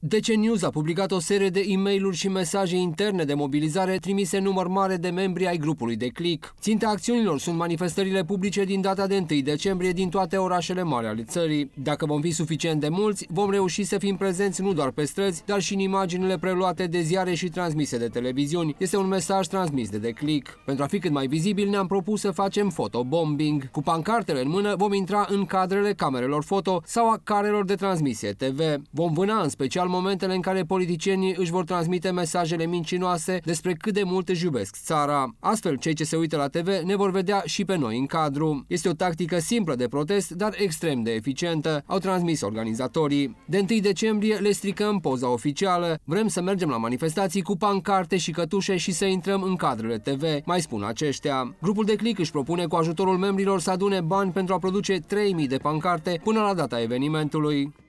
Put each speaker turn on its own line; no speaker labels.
DC News a publicat o serie de e mail și mesaje interne de mobilizare trimise număr mare de membri ai grupului de click. Ținta acțiunilor sunt manifestările publice din data de 1 decembrie din toate orașele mari ale țării. Dacă vom fi suficient de mulți, vom reuși să fim prezenți nu doar pe străzi, dar și în imaginile preluate de ziare și transmise de televiziuni. Este un mesaj transmis de de click. Pentru a fi cât mai vizibil, ne-am propus să facem fotobombing. Cu pancartele în mână vom intra în cadrele camerelor foto sau a carelor de transmisie TV. Vom vâna în special momentele în care politicienii își vor transmite mesajele mincinoase despre cât de mult își iubesc țara. Astfel, cei ce se uită la TV ne vor vedea și pe noi în cadru. Este o tactică simplă de protest, dar extrem de eficientă, au transmis organizatorii. De 1 decembrie le stricăm poza oficială, vrem să mergem la manifestații cu pancarte și cătușe și să intrăm în cadrele TV, mai spun aceștia. Grupul de click își propune cu ajutorul membrilor să adune bani pentru a produce 3000 de pancarte până la data evenimentului.